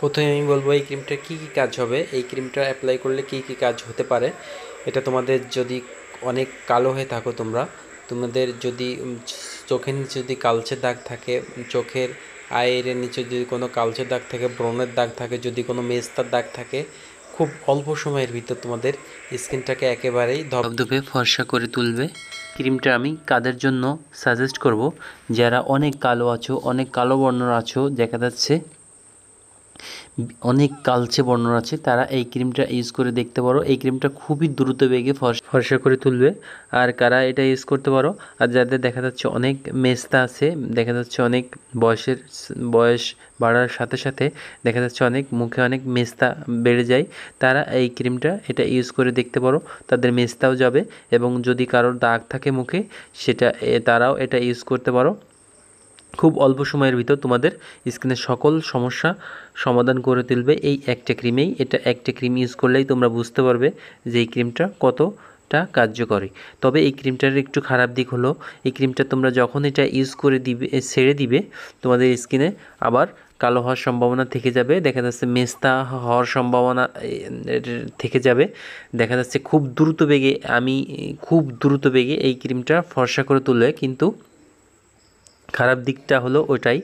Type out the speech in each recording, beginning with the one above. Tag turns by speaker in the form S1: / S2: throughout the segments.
S1: প্রথমে আমি বলবো এই ক্রিমটার কী কী কাজ হবে এই ক্রিমটা অ্যাপ্লাই করলে কী কী কাজ হতে পারে এটা তোমাদের যদি অনেক কালো হয়ে থাকো তোমরা তোমাদের যদি চোখের নিচে যদি কালচে দাগ থাকে চোখের আয়ের নিচে যদি কোনো কালচে দাগ থাকে ব্রণের দাগ থাকে যদি কোনো মেস্তার দাগ থাকে খুব অল্প সময়ের ভিতর তোমাদের স্কিনটাকে একেবারেই ধবধবে ফর্সা করে তুলবে ক্রিমটা আমি কাদের জন্য সাজেস্ট করব যারা অনেক কালো আছো অনেক কালো বর্ণর আছো দেখা যাচ্ছে অনেক কালচে বর্ণনা আছে তারা এই ক্রিমটা ইউজ করে দেখতে পারো এই ক্রিমটা খুবই দ্রুত বেগে ফর্সা করে তুলবে আর কারা এটা ইউজ করতে পারো আর যাদের দেখা যাচ্ছে অনেক মেস্তা আছে দেখা যাচ্ছে অনেক বয়সের বয়স বাড়ার সাথে সাথে দেখা যাচ্ছে অনেক মুখে অনেক মেস্তা বেড়ে যায় তারা এই ক্রিমটা এটা ইউজ করে দেখতে পারো তাদের মেস্তাও যাবে এবং যদি কারোর দাগ থাকে মুখে সেটা তারাও এটা ইউজ করতে পারো খুব অল্প সময়ের ভিতর তোমাদের স্কিনের সকল সমস্যা সমাধান করে তুলবে এই একটা ক্রিমেই এটা একটা ক্রিম ইউজ করলেই তোমরা বুঝতে পারবে যে এই ক্রিমটা কত টা কার্যকরী তবে এই ক্রিমটার একটু খারাপ দিক হলো এই ক্রিমটা তোমরা যখন এটা ইউজ করে দিবে ছেড়ে দিবে তোমাদের স্কিনে আবার কালো হওয়ার সম্ভাবনা থেকে যাবে দেখা যাচ্ছে মেস্তা হওয়ার সম্ভাবনা থেকে যাবে দেখা যাচ্ছে খুব দ্রুত বেগে আমি খুব দ্রুত বেগে এই ক্রিমটা ফর্সা করে তুলে কিন্তু খারাপ দিকটা হলো ওটাই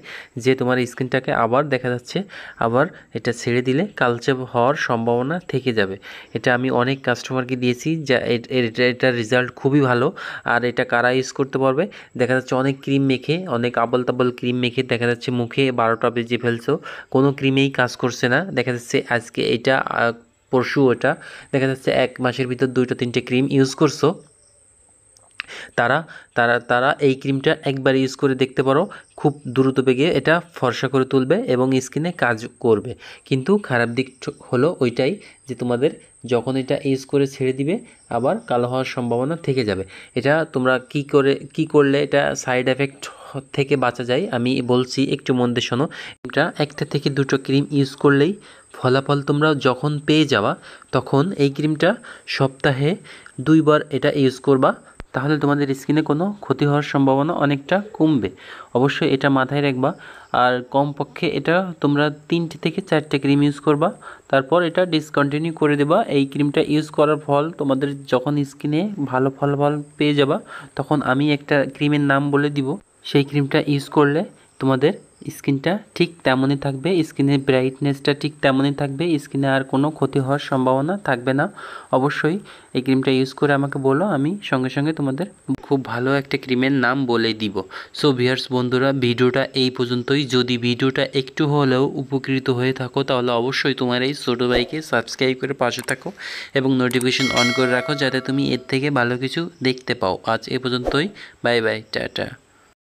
S1: যে তোমার স্ক্রিনটাকে আবার দেখা যাচ্ছে আবার এটা ছেড়ে দিলে কালচে হওয়ার সম্ভাবনা থেকে যাবে এটা আমি অনেক কাস্টমারকে দিয়েছি যা এটা এটার রেজাল্ট খুবই ভালো আর এটা কারা ইউজ করতে পারবে দেখা যাচ্ছে অনেক ক্রিম মেখে অনেক আবল তাবল ক্রিম মেখে দেখা যাচ্ছে মুখে বারোটা বেজে ফেলছো কোনো ক্রিমেই কাজ করছে না দেখা যাচ্ছে আজকে এটা পরশু ওটা দেখা যাচ্ছে এক মাসের ভিতর দুইটা তিনটে ক্রিম ইউজ করছো তারা তারা তারা এই ক্রিমটা একবার ইউজ করে দেখতে পারো খুব দ্রুত বেগে এটা ফর্সা করে তুলবে এবং স্কিনে কাজ করবে কিন্তু খারাপ দিক হলো ওইটাই যে তোমাদের যখন এটা ইউজ করে ছেড়ে দিবে আবার কালো হওয়ার সম্ভাবনা থেকে যাবে এটা তোমরা কি করে কি করলে এটা সাইড এফেক্ট থেকে বাঁচা যায় আমি বলছি একটু মন দিয়ে শোনো এটা একটা থেকে দুটো ক্রিম ইউজ করলেই ফলাফল তোমরা যখন পেয়ে যাওয়া তখন এই ক্রিমটা সপ্তাহে দুইবার এটা ইউজ করবা তাহলে তোমাদের স্কিনে কোনো ক্ষতি হওয়ার সম্ভাবনা অনেকটা কমবে অবশ্যই এটা মাথায় রাখবা আর কমপক্ষে এটা তোমরা তিনটে থেকে চারটে ক্রিম ইউজ করবা তারপর এটা ডিসকন্টিনিউ করে দেবা এই ক্রিমটা ইউজ করার ফল তোমাদের যখন স্কিনে ভালো ফল ফল পেয়ে যাবা তখন আমি একটা ক্রিমের নাম বলে দিব সেই ক্রিমটা ইউজ করলে তোমাদের স্ক্রিনটা ঠিক তেমনই থাকবে স্ক্রিনের ব্রাইটনেসটা ঠিক তেমনই থাকবে স্ক্রিনে আর কোনো ক্ষতি হওয়ার সম্ভাবনা থাকবে না অবশ্যই এই ক্রিমটা ইউজ করে আমাকে বলো আমি সঙ্গে সঙ্গে তোমাদের খুব ভালো একটা ক্রিমের নাম বলে দিব সো ভিয়ার্স বন্ধুরা ভিডিওটা এই পর্যন্তই যদি ভিডিওটা একটু হলেও উপকৃত হয়ে থাকো তাহলে অবশ্যই তোমার এই ছোটো ভাইকে সাবস্ক্রাইব করে পাশে থাকো এবং নোটিফিকেশন অন করে রাখো যাতে তুমি এর থেকে ভালো কিছু দেখতে পাও আজ এ পর্যন্তই বাই বাই টাটা